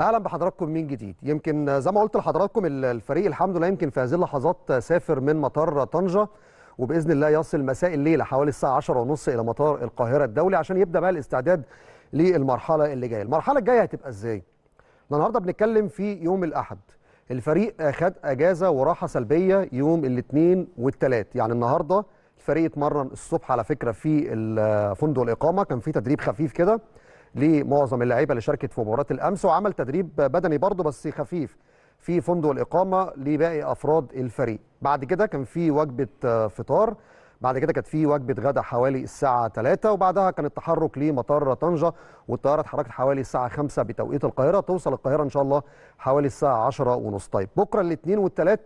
اهلا بحضراتكم من جديد يمكن زي ما قلت لحضراتكم الفريق الحمد لله يمكن في هذه اللحظات سافر من مطار طنجه وباذن الله يصل مساء الليله حوالي الساعه ونص الى مطار القاهره الدولي عشان يبدا بقى الاستعداد للمرحله اللي جايه المرحله الجايه هتبقى ازاي النهارده بنتكلم في يوم الاحد الفريق خد اجازه وراحه سلبيه يوم الاثنين والثلاث يعني النهارده الفريق اتمرن الصبح على فكره في فندق الاقامه كان في تدريب خفيف كده لمعظم اللعيبه اللي شاركت في مباراه الامس وعمل تدريب بدني برضه بس خفيف في فندق الاقامه لباقي افراد الفريق بعد كده كان في وجبه آه، فطار بعد كده كانت في وجبه غدا حوالي الساعه 3 وبعدها كان التحرك لمطار طنجه والطياره اتحركت حوالي الساعه 5 بتوقيت القاهره توصل القاهره ان شاء الله حوالي الساعه 10 ونص طيب بكره الاثنين والثلاث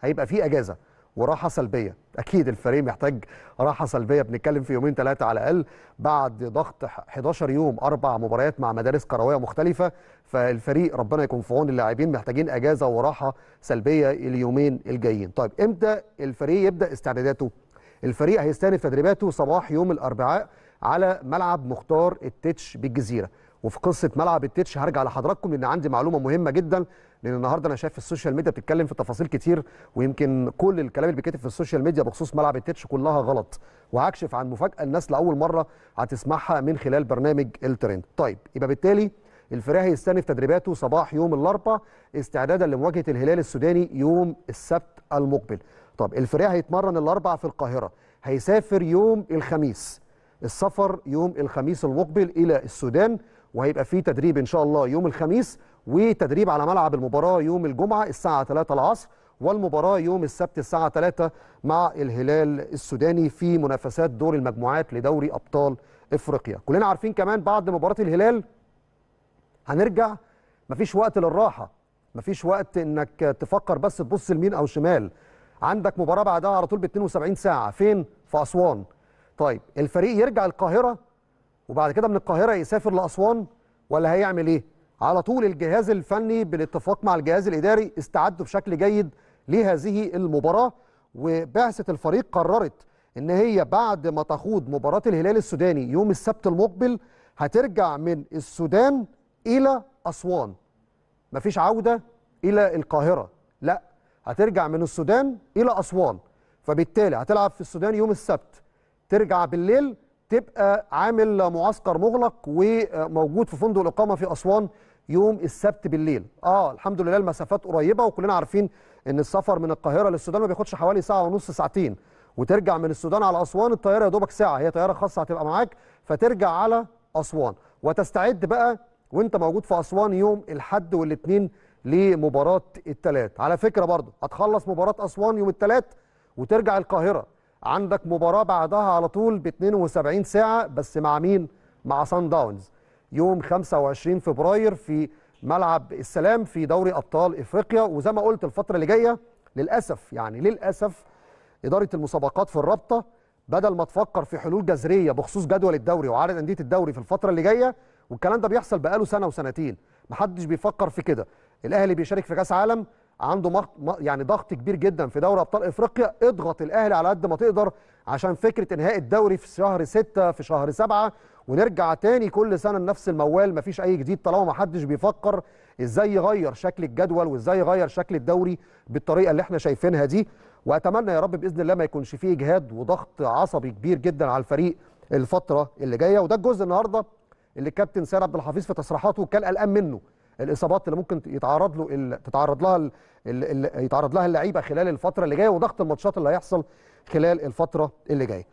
هيبقى في اجازه وراحه سلبيه اكيد الفريق محتاج راحه سلبيه بنتكلم في يومين ثلاثه على الاقل بعد ضغط 11 يوم اربع مباريات مع مدارس كرويه مختلفه فالفريق ربنا يكون في عون اللاعبين محتاجين اجازه وراحه سلبيه اليومين الجايين طيب امتى الفريق يبدا استعداداته الفريق هيستأنف تدريباته صباح يوم الاربعاء على ملعب مختار التتش بالجزيره وفي قصه ملعب التتش هرجع لحضراتكم لان عندي معلومه مهمه جدا لان النهارده انا شايف السوشيال ميديا بتتكلم في تفاصيل كتير ويمكن كل الكلام اللي بيتكتب في السوشيال ميديا بخصوص ملعب التتش كلها غلط وهكشف عن مفاجاه الناس لاول مره هتسمعها من خلال برنامج الترند طيب يبقى بالتالي الفريق هيستأنف تدريباته صباح يوم الاربعاء استعدادا لمواجهه الهلال السوداني يوم السبت المقبل طب الفريق هيتمرن الاربعاء في القاهره هيسافر يوم الخميس السفر يوم الخميس المقبل الى السودان وهيبقى فيه تدريب ان شاء الله يوم الخميس وتدريب على ملعب المباراة يوم الجمعة الساعة 3 العصر والمباراة يوم السبت الساعة 3 مع الهلال السوداني في منافسات دور المجموعات لدوري أبطال إفريقيا كلنا عارفين كمان بعد مباراة الهلال هنرجع مفيش وقت للراحة مفيش وقت انك تفكر بس تبص لمين او شمال عندك مباراة بعدها على طول ب 72 ساعة فين؟ في أسوان طيب الفريق يرجع القاهرة وبعد كده من القاهرة يسافر لأسوان ولا هيعمل ايه؟ على طول الجهاز الفني بالاتفاق مع الجهاز الإداري استعدوا بشكل جيد لهذه المباراة وبعثة الفريق قررت إن هي بعد ما تخوض مباراة الهلال السوداني يوم السبت المقبل هترجع من السودان إلى أسوان مفيش عودة إلى القاهرة لا هترجع من السودان إلى أسوان فبالتالي هتلعب في السودان يوم السبت ترجع بالليل تبقى عامل معسكر مغلق وموجود في فندق الاقامه في اسوان يوم السبت بالليل اه الحمد لله المسافات قريبه وكلنا عارفين ان السفر من القاهره للسودان ما بياخدش حوالي ساعه ونص ساعتين وترجع من السودان على اسوان الطياره يا دوبك ساعه هي طياره خاصه هتبقى معاك فترجع على اسوان وتستعد بقى وانت موجود في اسوان يوم الاحد والاثنين لمباراه الثلاث على فكره برضه هتخلص مباراه اسوان يوم الثلاث وترجع القاهره عندك مباراه بعدها على طول ب 72 ساعه بس مع مين؟ مع سان داونز يوم 25 فبراير في ملعب السلام في دوري ابطال افريقيا وزي ما قلت الفتره اللي جايه للاسف يعني للاسف اداره المسابقات في الرابطه بدل ما تفكر في حلول جذريه بخصوص جدول الدوري وعدد انديه الدوري في الفتره اللي جايه والكلام ده بيحصل بقاله سنه وسنتين محدش بيفكر في كده الاهلي بيشارك في كاس عالم عنده مخ... يعني ضغط كبير جدا في دوري ابطال افريقيا اضغط الاهلي على قد ما تقدر عشان فكره انهاء الدوري في شهر 6 في شهر 7 ونرجع تاني كل سنه لنفس الموال مفيش اي جديد طالما ما حدش بيفكر ازاي يغير شكل الجدول وازاي يغير شكل الدوري بالطريقه اللي احنا شايفينها دي واتمنى يا رب باذن الله ما يكونش فيه اجهاد وضغط عصبي كبير جدا على الفريق الفتره اللي جايه وده الجزء النهارده اللي الكابتن سيد عبد الحفيظ في تصريحاته كان قلقان منه الاصابات اللي ممكن يتعرض له تتعرض لها يتعرض لها اللعيبه خلال الفتره اللي جايه وضغط الماتشات اللي هيحصل خلال الفتره اللي جايه